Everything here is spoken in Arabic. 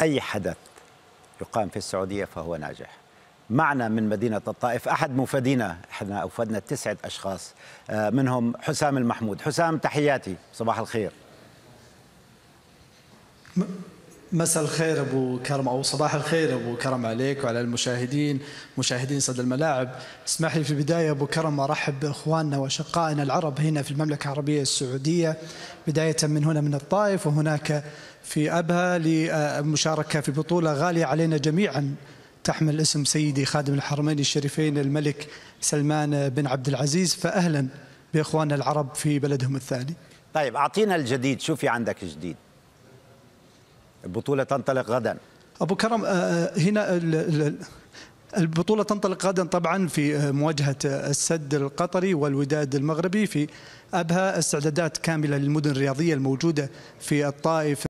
أي حدث يقام في السعودية فهو ناجح معنا من مدينة الطائف أحد مفادينا إحنا أوفدنا تسعة أشخاص آه، منهم حسام المحمود حسام تحياتي صباح الخير مساء الخير ابو كرم او صباح الخير ابو كرم عليك وعلى المشاهدين مشاهدين صدى الملاعب اسمح لي في البدايه ابو كرم ارحب باخواننا واشقائنا العرب هنا في المملكه العربيه السعوديه بدايه من هنا من الطائف وهناك في ابها للمشاركه في بطوله غاليه علينا جميعا تحمل اسم سيدي خادم الحرمين الشريفين الملك سلمان بن عبد العزيز فاهلا باخواننا العرب في بلدهم الثاني طيب اعطينا الجديد شو في عندك جديد البطولة تنطلق غدا أبو كرم آه، آه، هنا البطولة تنطلق غدا طبعا في آه، مواجهة السد القطري والوداد المغربي في أبها استعدادات كاملة للمدن الرياضية الموجودة في الطائف